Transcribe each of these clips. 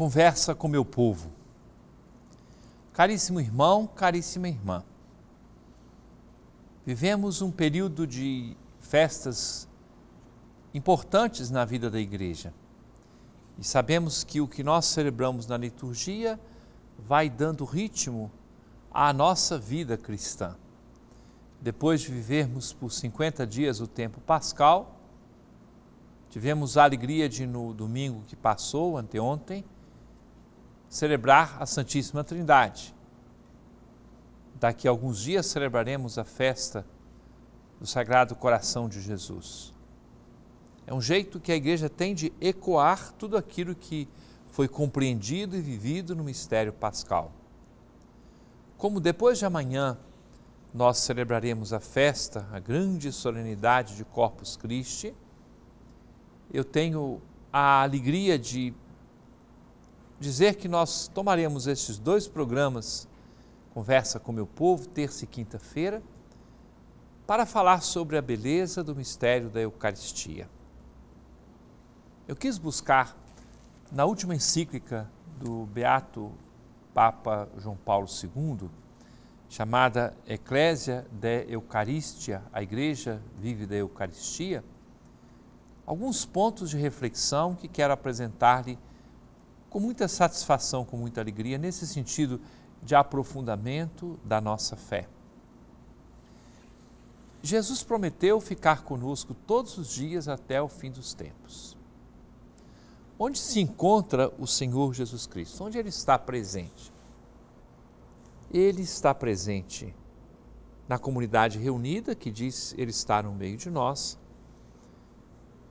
conversa com meu povo. Caríssimo irmão, caríssima irmã, vivemos um período de festas importantes na vida da igreja. E sabemos que o que nós celebramos na liturgia vai dando ritmo à nossa vida cristã. Depois de vivermos por 50 dias o tempo pascal, tivemos a alegria de, no domingo que passou, anteontem, celebrar a Santíssima Trindade. Daqui a alguns dias celebraremos a festa do Sagrado Coração de Jesus. É um jeito que a igreja tem de ecoar tudo aquilo que foi compreendido e vivido no mistério pascal. Como depois de amanhã nós celebraremos a festa, a grande solenidade de Corpus Christi, eu tenho a alegria de dizer que nós tomaremos esses dois programas, Conversa com Meu Povo, terça e quinta-feira, para falar sobre a beleza do mistério da Eucaristia. Eu quis buscar na última encíclica do Beato Papa João Paulo II, chamada Ecclesia de Eucaristia, a Igreja vive da Eucaristia, alguns pontos de reflexão que quero apresentar-lhe com muita satisfação, com muita alegria, nesse sentido de aprofundamento da nossa fé. Jesus prometeu ficar conosco todos os dias até o fim dos tempos. Onde se encontra o Senhor Jesus Cristo? Onde ele está presente? Ele está presente na comunidade reunida, que diz ele está no meio de nós.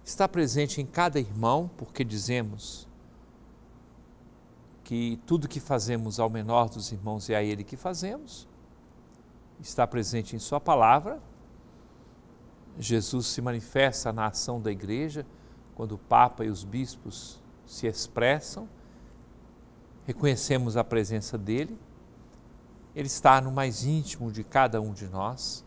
Está presente em cada irmão, porque dizemos que tudo que fazemos ao menor dos irmãos é a ele que fazemos, está presente em Sua palavra. Jesus se manifesta na ação da igreja, quando o Papa e os bispos se expressam, reconhecemos a presença dele, ele está no mais íntimo de cada um de nós.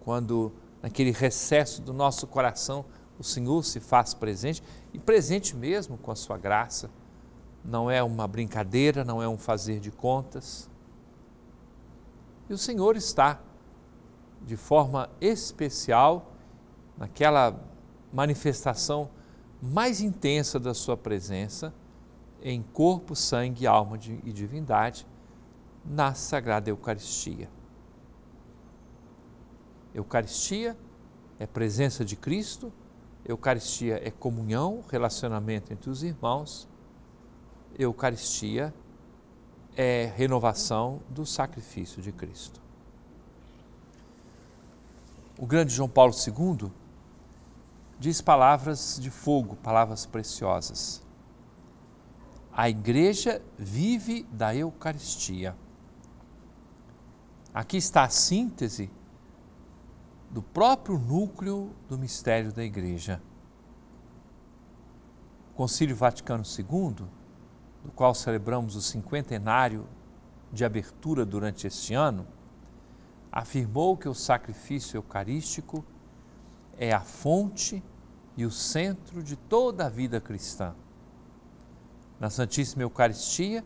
Quando naquele recesso do nosso coração o Senhor se faz presente, e presente mesmo com a sua graça não é uma brincadeira, não é um fazer de contas. E o Senhor está, de forma especial, naquela manifestação mais intensa da Sua presença, em corpo, sangue, alma e divindade, na Sagrada Eucaristia. Eucaristia é presença de Cristo, Eucaristia é comunhão, relacionamento entre os irmãos. Eucaristia é renovação do sacrifício de Cristo. O grande João Paulo II diz palavras de fogo, palavras preciosas. A igreja vive da Eucaristia. Aqui está a síntese do próprio núcleo do mistério da igreja. O Concílio Vaticano II do qual celebramos o cinquentenário de abertura durante este ano, afirmou que o sacrifício eucarístico é a fonte e o centro de toda a vida cristã. Na Santíssima Eucaristia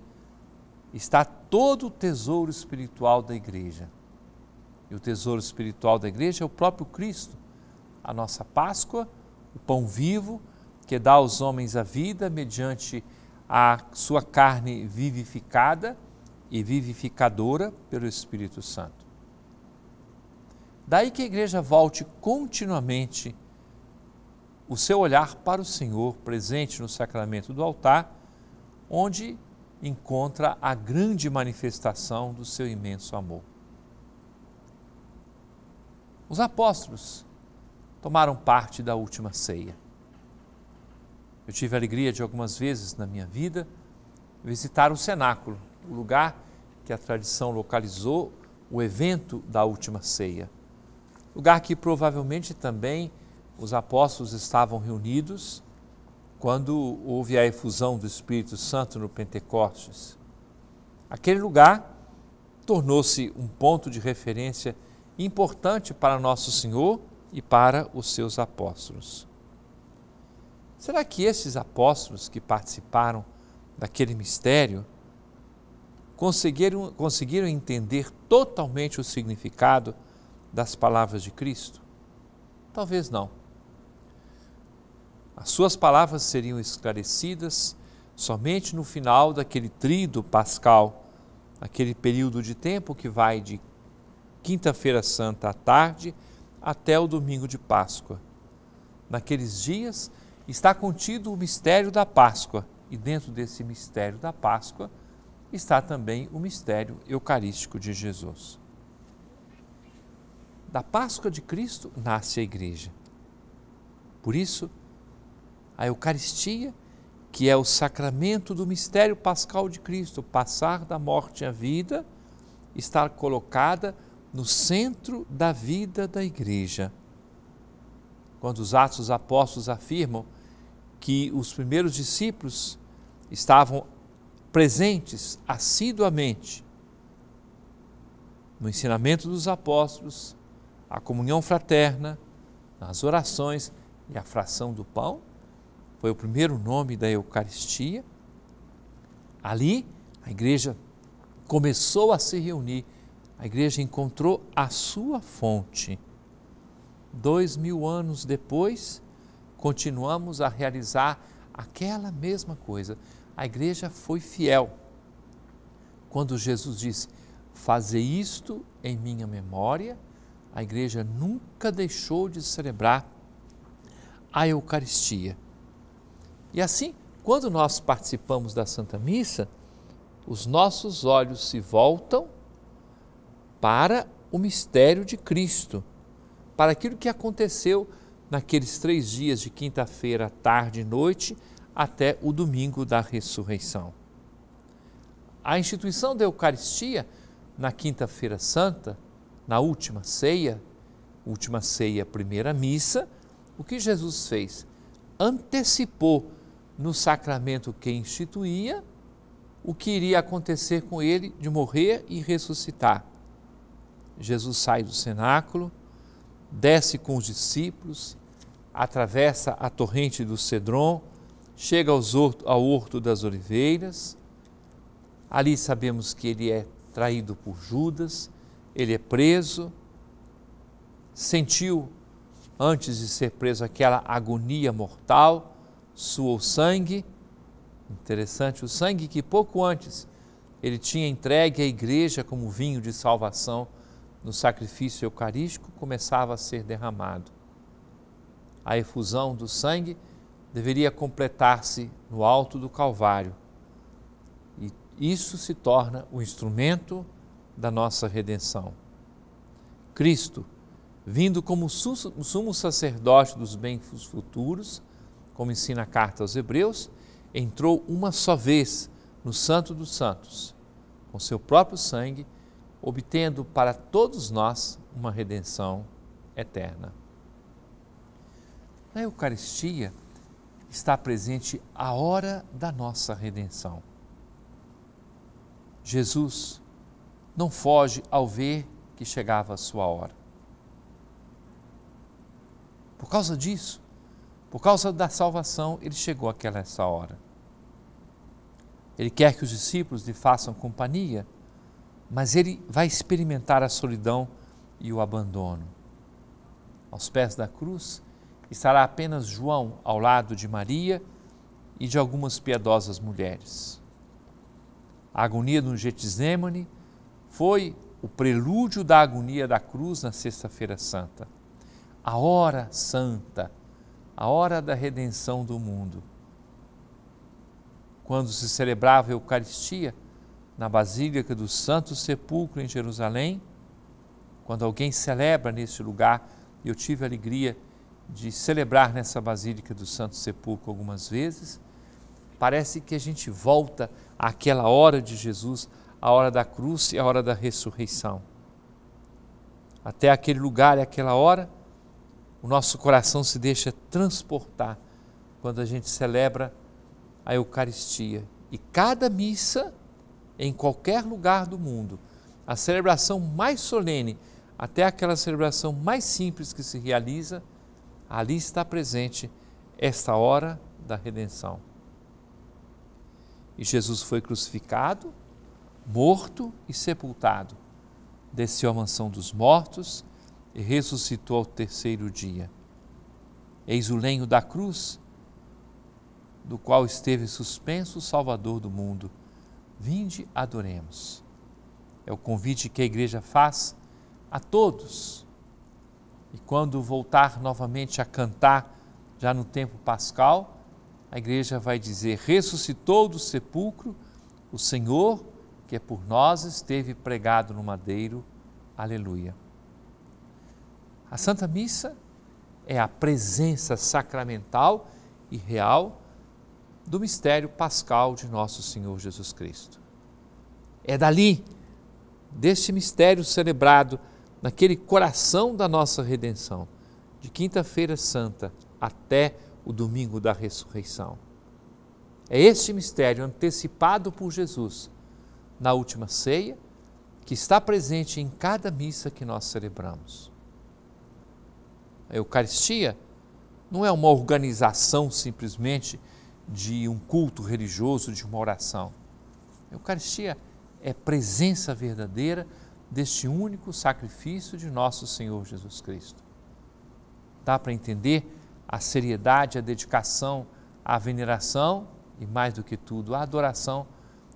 está todo o tesouro espiritual da Igreja. E o tesouro espiritual da Igreja é o próprio Cristo, a nossa Páscoa, o pão vivo que dá aos homens a vida mediante a sua carne vivificada e vivificadora pelo Espírito Santo. Daí que a igreja volte continuamente o seu olhar para o Senhor presente no sacramento do altar, onde encontra a grande manifestação do seu imenso amor. Os apóstolos tomaram parte da última ceia. Eu tive a alegria de algumas vezes na minha vida visitar o cenáculo, o lugar que a tradição localizou o evento da última ceia. Lugar que provavelmente também os apóstolos estavam reunidos quando houve a efusão do Espírito Santo no Pentecostes. Aquele lugar tornou-se um ponto de referência importante para nosso Senhor e para os seus apóstolos. Será que esses apóstolos que participaram daquele mistério conseguiram, conseguiram entender totalmente o significado das palavras de Cristo? Talvez não. As suas palavras seriam esclarecidas somente no final daquele trido pascal, aquele período de tempo que vai de quinta-feira santa à tarde até o domingo de Páscoa. Naqueles dias está contido o mistério da Páscoa, e dentro desse mistério da Páscoa está também o mistério eucarístico de Jesus. Da Páscoa de Cristo nasce a Igreja. Por isso, a Eucaristia, que é o sacramento do mistério pascal de Cristo, passar da morte à vida, está colocada no centro da vida da Igreja. Quando os Atos Apóstolos afirmam que os primeiros discípulos estavam presentes assiduamente no ensinamento dos apóstolos, a comunhão fraterna, nas orações e a fração do pão, foi o primeiro nome da Eucaristia. Ali a igreja começou a se reunir, a igreja encontrou a sua fonte. Dois mil anos depois, continuamos a realizar aquela mesma coisa. A igreja foi fiel. Quando Jesus disse: fazer isto em minha memória, a igreja nunca deixou de celebrar a Eucaristia. E assim, quando nós participamos da Santa Missa, os nossos olhos se voltam para o mistério de Cristo, para aquilo que aconteceu naqueles três dias de quinta-feira, tarde e noite, até o domingo da ressurreição. A instituição da Eucaristia na Quinta-feira Santa, na última ceia, última ceia, primeira missa, o que Jesus fez? Antecipou no sacramento que instituía o que iria acontecer com ele de morrer e ressuscitar. Jesus sai do cenáculo, desce com os discípulos, atravessa a torrente do Cedron, chega ao Horto das Oliveiras. Ali sabemos que ele é traído por Judas, ele é preso, sentiu, antes de ser preso, aquela agonia mortal, suou sangue. Interessante, o sangue que pouco antes ele tinha entregue à igreja como vinho de salvação no sacrifício eucarístico começava a ser derramado. A efusão do sangue deveria completar-se no alto do Calvário. E isso se torna o instrumento da nossa redenção. Cristo, vindo como sumo sacerdote dos bens futuros, como ensina a carta aos Hebreus, entrou uma só vez no Santo dos Santos, com seu próprio sangue obtendo para todos nós uma redenção eterna. Na Eucaristia está presente a hora da nossa redenção. Jesus não foge ao ver que chegava a sua hora. Por causa disso, por causa da salvação, ele chegou àquela essa hora. Ele quer que os discípulos lhe façam companhia mas ele vai experimentar a solidão e o abandono. Aos pés da cruz estará apenas João ao lado de Maria e de algumas piedosas mulheres. A agonia do Getsemane foi o prelúdio da agonia da cruz na Sexta-feira Santa, a hora santa, a hora da redenção do mundo. Quando se celebrava a Eucaristia, na Basílica do Santo Sepulcro em Jerusalém, quando alguém celebra neste lugar, eu tive a alegria de celebrar nessa Basílica do Santo Sepulcro algumas vezes, parece que a gente volta àquela hora de Jesus, a hora da cruz e a hora da ressurreição. Até aquele lugar e aquela hora, o nosso coração se deixa transportar quando a gente celebra a Eucaristia. E cada missa em qualquer lugar do mundo, a celebração mais solene, até aquela celebração mais simples que se realiza, ali está presente esta hora da redenção. E Jesus foi crucificado, morto e sepultado, desceu à mansão dos mortos e ressuscitou ao terceiro dia. Eis o lenho da cruz, do qual esteve suspenso o Salvador do mundo Vinde, adoremos. É o convite que a igreja faz a todos. E quando voltar novamente a cantar, já no tempo pascal, a igreja vai dizer: ressuscitou do sepulcro o Senhor que é por nós esteve pregado no madeiro. Aleluia. A Santa Missa é a presença sacramental e real do mistério pascal de nosso Senhor Jesus Cristo. É dali, deste mistério celebrado, naquele coração da nossa redenção, de Quinta-feira Santa até o domingo da ressurreição. É este mistério antecipado por Jesus na última ceia que está presente em cada missa que nós celebramos. A Eucaristia não é uma organização simplesmente de um culto religioso, de uma oração. A Eucaristia é presença verdadeira deste único sacrifício de nosso Senhor Jesus Cristo. Dá para entender a seriedade, a dedicação, a veneração e, mais do que tudo, a adoração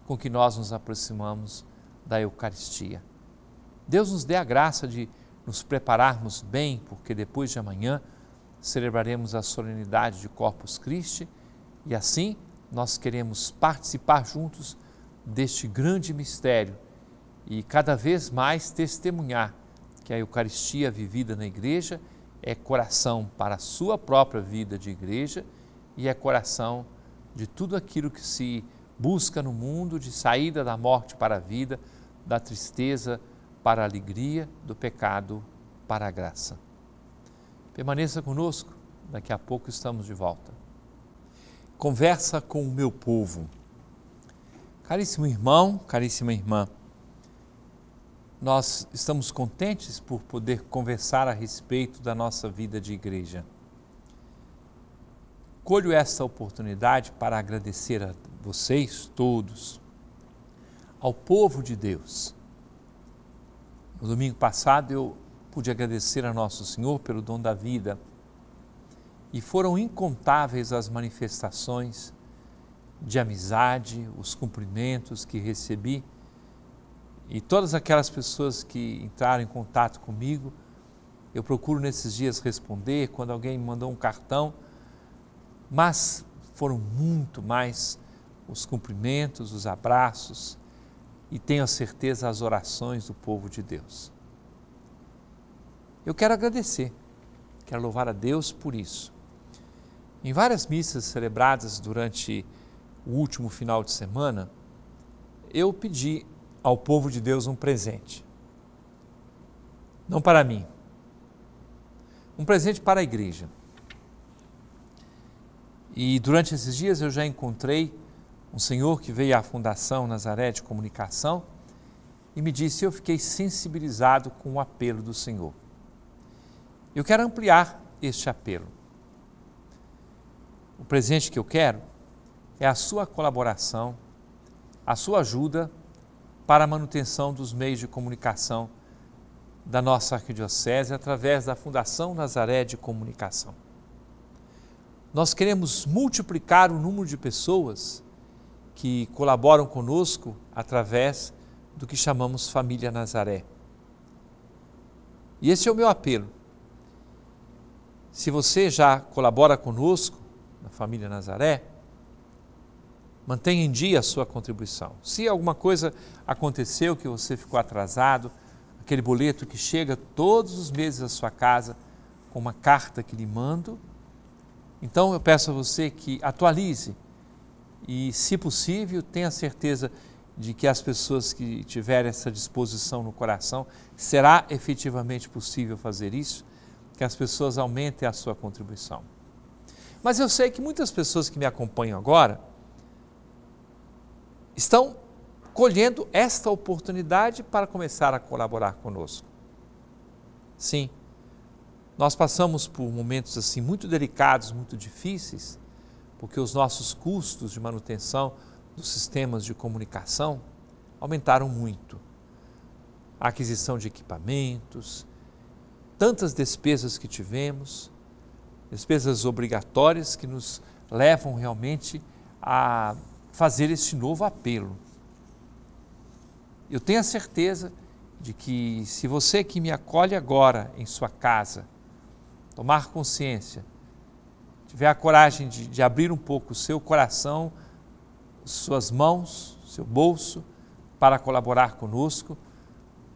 com que nós nos aproximamos da Eucaristia. Deus nos dê a graça de nos prepararmos bem, porque depois de amanhã celebraremos a solenidade de Corpus Christi e assim nós queremos participar juntos deste grande mistério e cada vez mais testemunhar que a Eucaristia vivida na igreja é coração para a sua própria vida de igreja e é coração de tudo aquilo que se busca no mundo de saída da morte para a vida, da tristeza para a alegria, do pecado para a graça. Permaneça conosco, daqui a pouco estamos de volta conversa com o meu povo. Caríssimo irmão, caríssima irmã, nós estamos contentes por poder conversar a respeito da nossa vida de igreja. Colho esta oportunidade para agradecer a vocês todos, ao povo de Deus. No domingo passado eu pude agradecer a Nosso Senhor pelo dom da vida e foram incontáveis as manifestações de amizade, os cumprimentos que recebi. E todas aquelas pessoas que entraram em contato comigo, eu procuro nesses dias responder quando alguém me mandou um cartão, mas foram muito mais os cumprimentos, os abraços e tenho a certeza as orações do povo de Deus. Eu quero agradecer, quero louvar a Deus por isso. Em várias missas celebradas durante o último final de semana, eu pedi ao povo de Deus um presente. Não para mim, um presente para a igreja. E durante esses dias eu já encontrei um senhor que veio à Fundação Nazaré de Comunicação e me disse: Eu fiquei sensibilizado com o apelo do Senhor. Eu quero ampliar este apelo. O presente que eu quero é a sua colaboração, a sua ajuda para a manutenção dos meios de comunicação da nossa arquidiocese através da Fundação Nazaré de Comunicação. Nós queremos multiplicar o número de pessoas que colaboram conosco através do que chamamos Família Nazaré. E esse é o meu apelo. Se você já colabora conosco, da família Nazaré, mantenha em dia a sua contribuição. Se alguma coisa aconteceu que você ficou atrasado, aquele boleto que chega todos os meses à sua casa com uma carta que lhe mando, então eu peço a você que atualize e, se possível, tenha certeza de que as pessoas que tiverem essa disposição no coração, será efetivamente possível fazer isso, que as pessoas aumentem a sua contribuição. Mas eu sei que muitas pessoas que me acompanham agora estão colhendo esta oportunidade para começar a colaborar conosco. Sim, nós passamos por momentos assim muito delicados, muito difíceis, porque os nossos custos de manutenção dos sistemas de comunicação aumentaram muito. A aquisição de equipamentos, tantas despesas que tivemos, despesas obrigatórias que nos levam realmente a fazer este novo apelo. Eu tenho a certeza de que se você que me acolhe agora em sua casa, tomar consciência, tiver a coragem de, de abrir um pouco o seu coração, suas mãos, seu bolso, para colaborar conosco,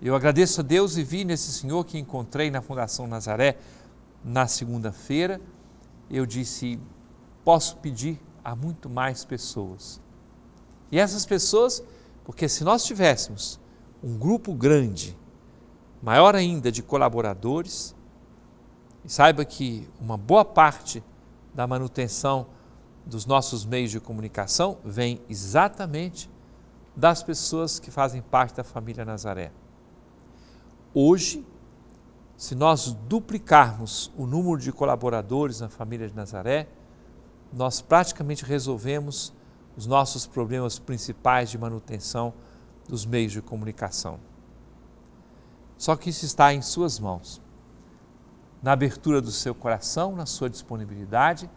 eu agradeço a Deus e vi nesse Senhor que encontrei na Fundação Nazaré na segunda-feira, eu disse: posso pedir a muito mais pessoas. E essas pessoas, porque se nós tivéssemos um grupo grande, maior ainda de colaboradores, e saiba que uma boa parte da manutenção dos nossos meios de comunicação vem exatamente das pessoas que fazem parte da família Nazaré. Hoje, se nós duplicarmos o número de colaboradores na família de Nazaré, nós praticamente resolvemos os nossos problemas principais de manutenção dos meios de comunicação. Só que isso está em suas mãos, na abertura do seu coração, na sua disponibilidade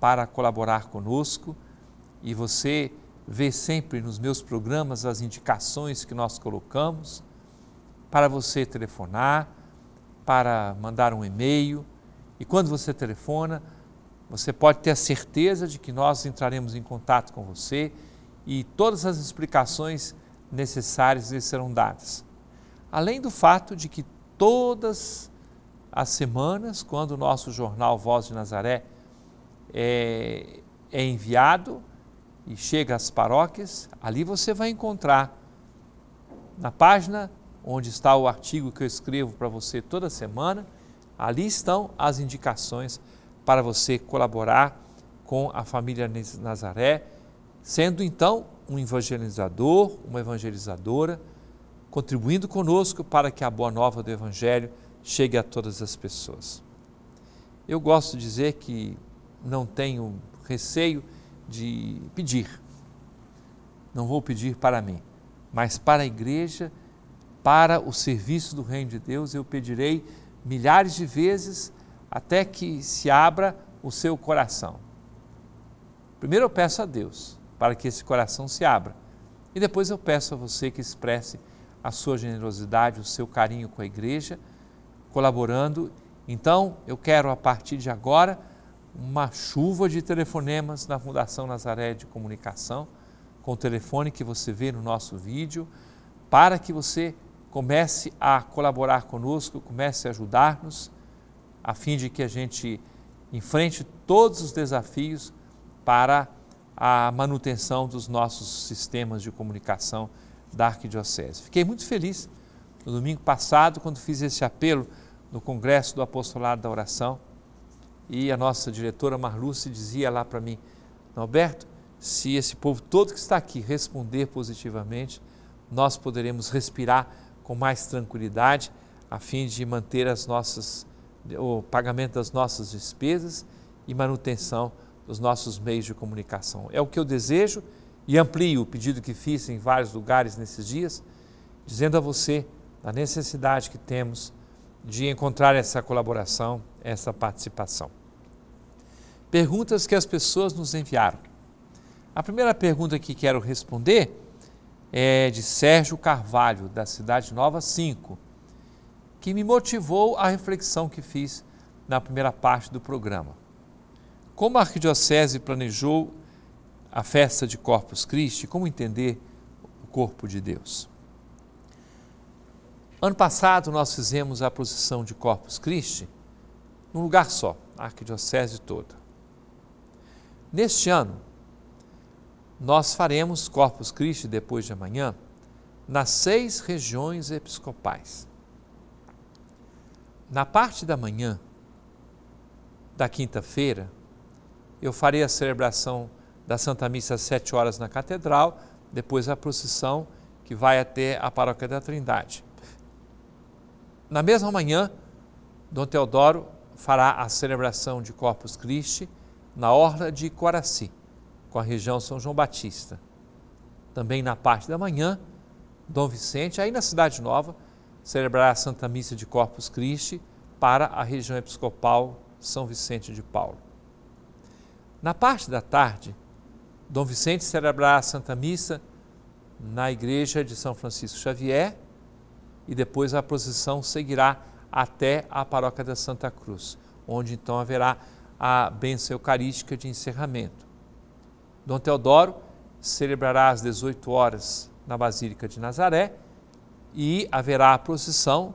para colaborar conosco e você vê sempre nos meus programas as indicações que nós colocamos para você telefonar para mandar um e-mail. E quando você telefona, você pode ter a certeza de que nós entraremos em contato com você e todas as explicações necessárias lhe serão dadas. Além do fato de que todas as semanas, quando o nosso jornal Voz de Nazaré é, é enviado e chega às paróquias, ali você vai encontrar na página onde está o artigo que eu escrevo para você toda semana. Ali estão as indicações para você colaborar com a família Nazaré, sendo então um evangelizador, uma evangelizadora, contribuindo conosco para que a boa nova do Evangelho chegue a todas as pessoas. Eu gosto de dizer que não tenho receio de pedir. Não vou pedir para mim, mas para a igreja para o serviço do Reino de Deus. Eu pedirei milhares de vezes até que se abra o seu coração. Primeiro eu peço a Deus para que esse coração se abra. E depois eu peço a você que expresse a sua generosidade, o seu carinho com a igreja, colaborando. Então, eu quero a partir de agora uma chuva de telefonemas na Fundação Nazaré de Comunicação, com o telefone que você vê no nosso vídeo, para que você comece a colaborar conosco, comece a ajudar-nos, a fim de que a gente enfrente todos os desafios para a manutenção dos nossos sistemas de comunicação da Arquidiocese. Fiquei muito feliz no domingo passado, quando fiz esse apelo no Congresso do Apostolado da Oração, e a nossa diretora Marluce dizia lá para mim, Alberto, se esse povo todo que está aqui responder positivamente, nós poderemos respirar com mais tranquilidade, a fim de manter as nossas, o pagamento das nossas despesas e manutenção dos nossos meios de comunicação. É o que eu desejo e amplio o pedido que fiz em vários lugares nesses dias, dizendo a você a necessidade que temos de encontrar essa colaboração, essa participação. Perguntas que as pessoas nos enviaram. A primeira pergunta que quero responder é, de Sérgio Carvalho, da Cidade Nova 5, que me motivou a reflexão que fiz na primeira parte do programa. Como a Arquidiocese planejou a festa de Corpus Christi, como entender o corpo de Deus? Ano passado nós fizemos a procissão de Corpus Christi num lugar só, a Arquidiocese toda. Neste ano, nós faremos Corpus Christi depois de amanhã nas seis regiões episcopais. Na parte da manhã da quinta-feira, eu farei a celebração da Santa Missa às sete horas na Catedral, depois a procissão que vai até a Paróquia da Trindade. Na mesma manhã, Dom Teodoro fará a celebração de Corpus Christi na Orla de Coraci com a região São João Batista. Também na parte da manhã, Dom Vicente, aí na Cidade Nova, celebrará a Santa Missa de Corpus Christi para a região episcopal São Vicente de Paulo. Na parte da tarde, Dom Vicente celebrará a Santa Missa na igreja de São Francisco Xavier e depois a procissão seguirá até a paróquia da Santa Cruz, onde então haverá a bênção eucarística de encerramento. Dom Teodoro celebrará às 18 horas na Basílica de Nazaré e haverá a procissão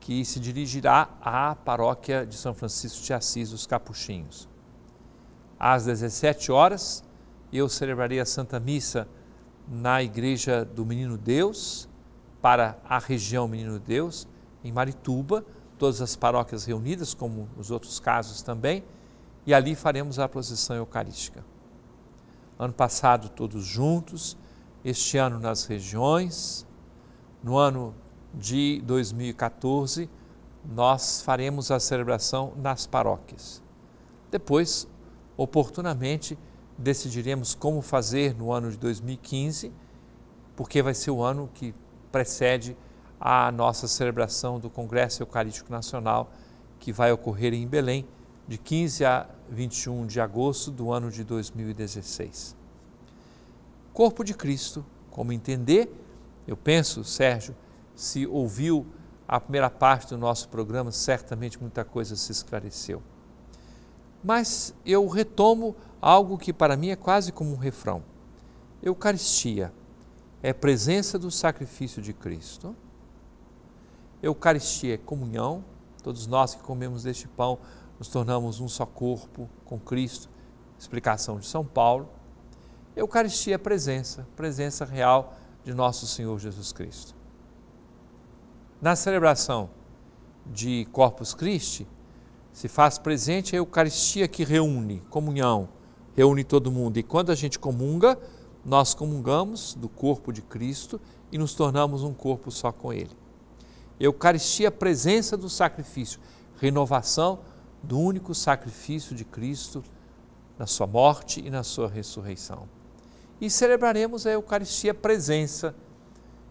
que se dirigirá à paróquia de São Francisco de Assis, os Capuchinhos. Às 17 horas, eu celebrarei a Santa Missa na Igreja do Menino Deus, para a região Menino Deus, em Marituba, todas as paróquias reunidas, como os outros casos também, e ali faremos a procissão eucarística ano passado todos juntos, este ano nas regiões. No ano de 2014, nós faremos a celebração nas paróquias. Depois, oportunamente, decidiremos como fazer no ano de 2015, porque vai ser o ano que precede a nossa celebração do Congresso Eucarístico Nacional, que vai ocorrer em Belém, de 15 a 21 de agosto do ano de 2016. Corpo de Cristo, como entender? Eu penso, Sérgio, se ouviu a primeira parte do nosso programa, certamente muita coisa se esclareceu. Mas eu retomo algo que para mim é quase como um refrão. Eucaristia é presença do sacrifício de Cristo. Eucaristia é comunhão. Todos nós que comemos deste pão nos tornamos um só corpo com Cristo, explicação de São Paulo. Eucaristia é presença, presença real de nosso Senhor Jesus Cristo. Na celebração de Corpus Christi, se faz presente a Eucaristia que reúne, comunhão, reúne todo mundo. E quando a gente comunga, nós comungamos do corpo de Cristo e nos tornamos um corpo só com Ele. Eucaristia, presença do sacrifício, renovação do único sacrifício de Cristo na sua morte e na sua ressurreição. E celebraremos a Eucaristia presença.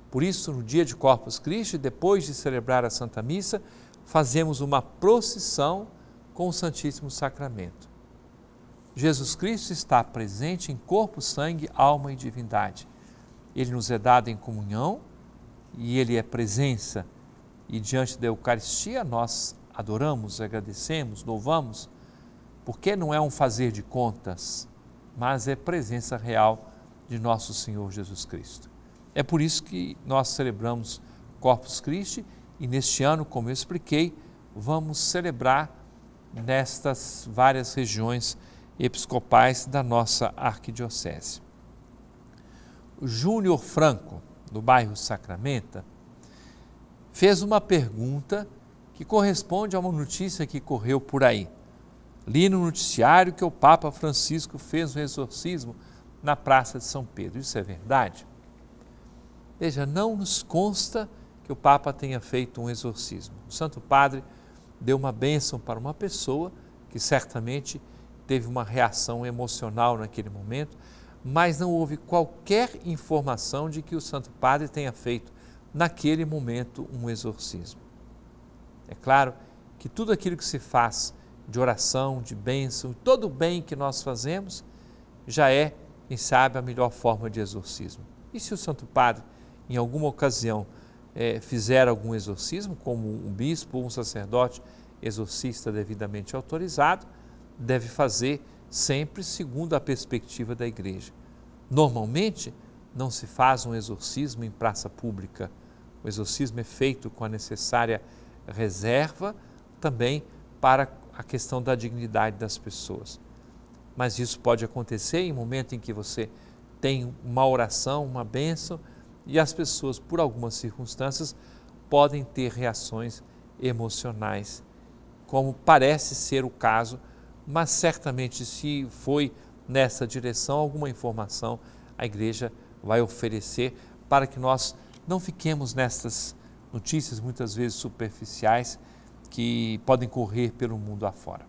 Por isso, no dia de Corpus Christi, depois de celebrar a Santa Missa, fazemos uma procissão com o Santíssimo Sacramento. Jesus Cristo está presente em corpo, sangue, alma e divindade. Ele nos é dado em comunhão e ele é presença. E diante da Eucaristia, nós adoramos, agradecemos, louvamos, porque não é um fazer de contas, mas é presença real de nosso Senhor Jesus Cristo. É por isso que nós celebramos Corpus Christi e neste ano, como eu expliquei, vamos celebrar nestas várias regiões episcopais da nossa arquidiocese. Júnior Franco, do bairro Sacramenta, fez uma pergunta que corresponde a uma notícia que correu por aí. Li no noticiário que o Papa Francisco fez um exorcismo na Praça de São Pedro. Isso é verdade? Veja, não nos consta que o Papa tenha feito um exorcismo. O Santo Padre deu uma bênção para uma pessoa que certamente teve uma reação emocional naquele momento, mas não houve qualquer informação de que o Santo Padre tenha feito naquele momento um exorcismo. É claro que tudo aquilo que se faz de oração, de bênção, todo o bem que nós fazemos, já é, quem sabe, a melhor forma de exorcismo. E se o Santo Padre, em alguma ocasião, é, fizer algum exorcismo, como um bispo ou um sacerdote exorcista devidamente autorizado, deve fazer sempre segundo a perspectiva da igreja. Normalmente, não se faz um exorcismo em praça pública. O exorcismo é feito com a necessária reserva também para a questão da dignidade das pessoas. Mas isso pode acontecer em momento em que você tem uma oração, uma bênção, e as pessoas, por algumas circunstâncias, podem ter reações emocionais, como parece ser o caso, mas certamente se foi nessa direção alguma informação a igreja vai oferecer para que nós não fiquemos nessas notícias muitas vezes superficiais que podem correr pelo mundo afora.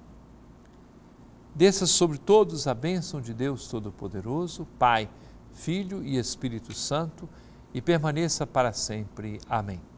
Desça sobre todos a bênção de Deus Todo-Poderoso, Pai, Filho e Espírito Santo, e permaneça para sempre. Amém.